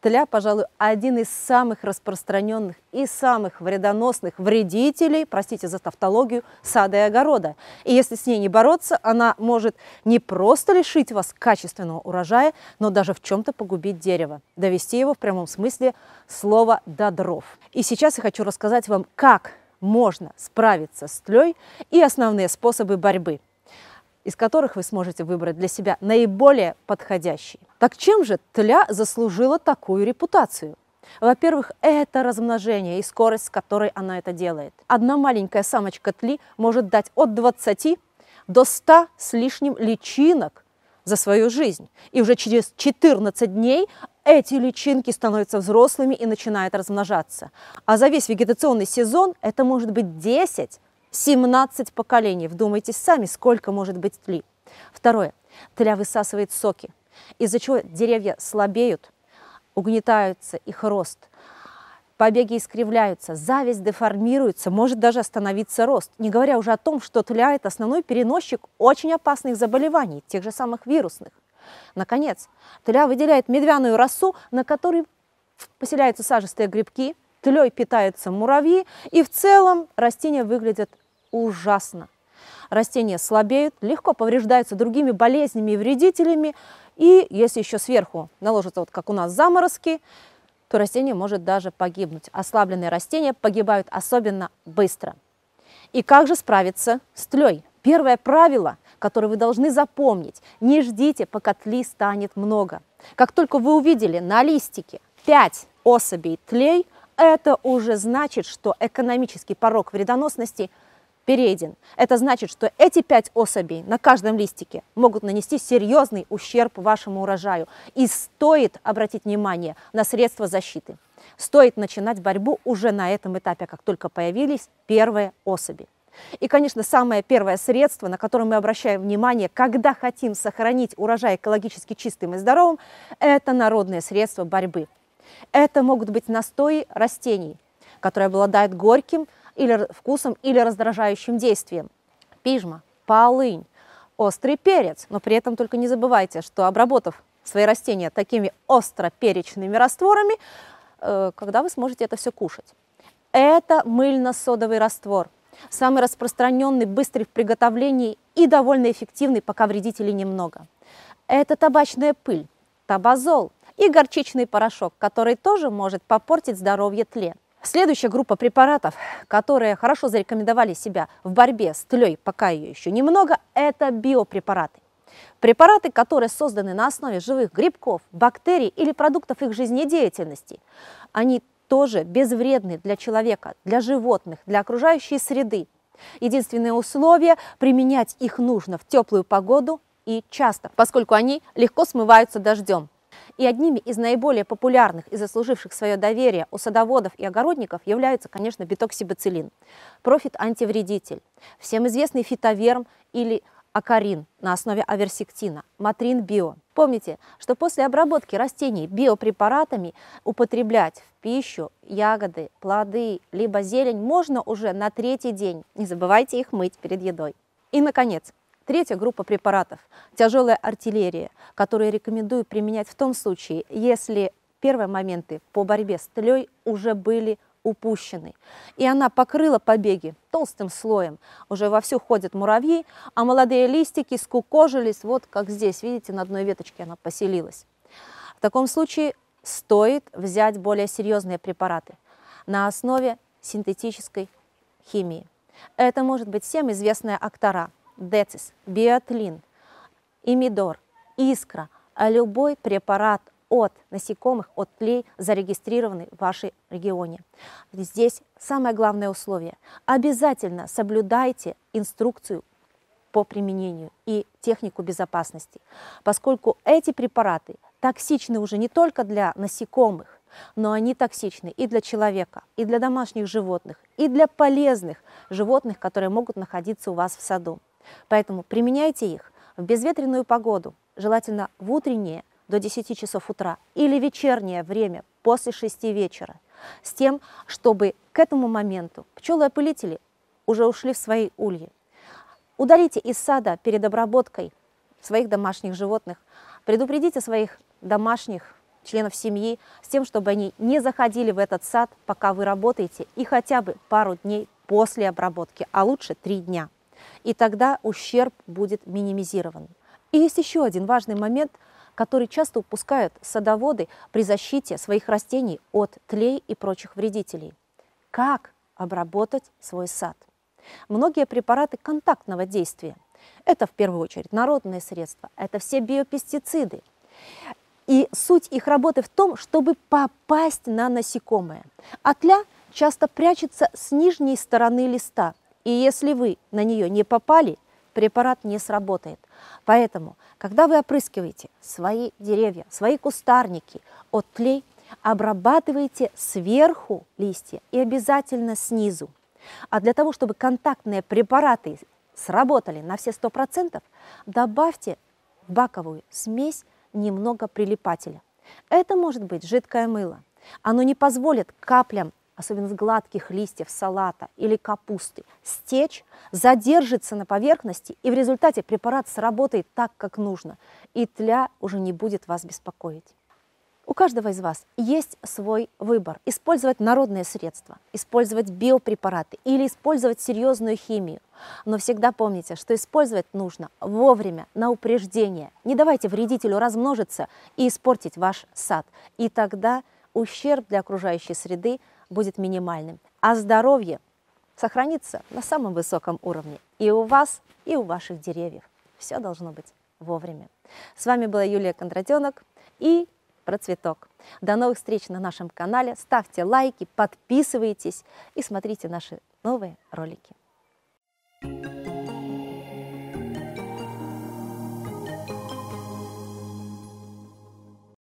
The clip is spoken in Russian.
Тля, пожалуй, один из самых распространенных и самых вредоносных вредителей, простите за тавтологию, сада и огорода. И если с ней не бороться, она может не просто лишить вас качественного урожая, но даже в чем-то погубить дерево, довести его в прямом смысле слова до дров. И сейчас я хочу рассказать вам, как можно справиться с тлей и основные способы борьбы из которых вы сможете выбрать для себя наиболее подходящий. Так чем же тля заслужила такую репутацию? Во-первых, это размножение и скорость, с которой она это делает. Одна маленькая самочка тли может дать от 20 до 100 с лишним личинок за свою жизнь. И уже через 14 дней эти личинки становятся взрослыми и начинают размножаться. А за весь вегетационный сезон это может быть 10 17 поколений. Вдумайтесь сами, сколько может быть тли. Второе. Тля высасывает соки, из-за чего деревья слабеют, угнетаются их рост. Побеги искривляются, зависть деформируется, может даже остановиться рост. Не говоря уже о том, что тля – это основной переносчик очень опасных заболеваний, тех же самых вирусных. Наконец, тля выделяет медвяную росу, на которой поселяются сажистые грибки – тлей питаются муравьи, и в целом растения выглядят ужасно. Растения слабеют, легко повреждаются другими болезнями и вредителями, и если еще сверху наложатся вот как у нас, заморозки, то растение может даже погибнуть. Ослабленные растения погибают особенно быстро. И как же справиться с тлей? Первое правило, которое вы должны запомнить, не ждите, пока тли станет много. Как только вы увидели на листике 5 особей тлей – это уже значит, что экономический порог вредоносности перейден. Это значит, что эти пять особей на каждом листике могут нанести серьезный ущерб вашему урожаю. И стоит обратить внимание на средства защиты. Стоит начинать борьбу уже на этом этапе, как только появились первые особи. И, конечно, самое первое средство, на которое мы обращаем внимание, когда хотим сохранить урожай экологически чистым и здоровым, это народные средства борьбы. Это могут быть настои растений, которые обладают горьким или вкусом или раздражающим действием. Пижма, полынь, острый перец. Но при этом только не забывайте, что обработав свои растения такими остроперечными растворами, э, когда вы сможете это все кушать. Это мыльно-содовый раствор. Самый распространенный, быстрый в приготовлении и довольно эффективный, пока вредителей немного. Это табачная пыль, табазол, и горчичный порошок, который тоже может попортить здоровье тлен. Следующая группа препаратов, которые хорошо зарекомендовали себя в борьбе с тлей, пока ее еще немного, это биопрепараты. Препараты, которые созданы на основе живых грибков, бактерий или продуктов их жизнедеятельности. Они тоже безвредны для человека, для животных, для окружающей среды. Единственное условие – применять их нужно в теплую погоду и часто, поскольку они легко смываются дождем. И одними из наиболее популярных и заслуживших свое доверие у садоводов и огородников являются, конечно, битоксибацилин, профит-антивредитель, всем известный фитоверм или акарин на основе аверсектина, матрин био. Помните, что после обработки растений биопрепаратами употреблять в пищу ягоды, плоды, либо зелень можно уже на третий день. Не забывайте их мыть перед едой. И, наконец, Третья группа препаратов – тяжелая артиллерия, которую рекомендую применять в том случае, если первые моменты по борьбе с тлей уже были упущены, И она покрыла побеги толстым слоем. Уже вовсю ходят муравьи, а молодые листики скукожились, вот как здесь, видите, на одной веточке она поселилась. В таком случае стоит взять более серьезные препараты на основе синтетической химии. Это может быть всем известная актора – Децис, Биотлин, Имидор, Искра, а любой препарат от насекомых, от тлей, зарегистрированный в вашей регионе. Здесь самое главное условие. Обязательно соблюдайте инструкцию по применению и технику безопасности, поскольку эти препараты токсичны уже не только для насекомых, но они токсичны и для человека, и для домашних животных, и для полезных животных, которые могут находиться у вас в саду. Поэтому применяйте их в безветренную погоду, желательно в утреннее до 10 часов утра или вечернее время после 6 вечера, с тем, чтобы к этому моменту пчелы-опылители уже ушли в свои ульи. Удалите из сада перед обработкой своих домашних животных, предупредите своих домашних членов семьи с тем, чтобы они не заходили в этот сад, пока вы работаете, и хотя бы пару дней после обработки, а лучше три дня и тогда ущерб будет минимизирован. И есть еще один важный момент, который часто упускают садоводы при защите своих растений от тлей и прочих вредителей. Как обработать свой сад? Многие препараты контактного действия. Это в первую очередь народные средства, это все биопестициды. И суть их работы в том, чтобы попасть на насекомое. А тля часто прячется с нижней стороны листа – и если вы на нее не попали, препарат не сработает. Поэтому, когда вы опрыскиваете свои деревья, свои кустарники от тлей, обрабатывайте сверху листья и обязательно снизу. А для того, чтобы контактные препараты сработали на все 100%, добавьте в баковую смесь немного прилипателя. Это может быть жидкое мыло. Оно не позволит каплям особенно с гладких листьев салата или капусты, стечь, задержится на поверхности, и в результате препарат сработает так, как нужно, и тля уже не будет вас беспокоить. У каждого из вас есть свой выбор. Использовать народные средства, использовать биопрепараты или использовать серьезную химию. Но всегда помните, что использовать нужно вовремя, на упреждение. Не давайте вредителю размножиться и испортить ваш сад. И тогда ущерб для окружающей среды – будет минимальным, а здоровье сохранится на самом высоком уровне и у вас, и у ваших деревьев. Все должно быть вовремя. С вами была Юлия Кондратенок и Процветок. До новых встреч на нашем канале. Ставьте лайки, подписывайтесь и смотрите наши новые ролики.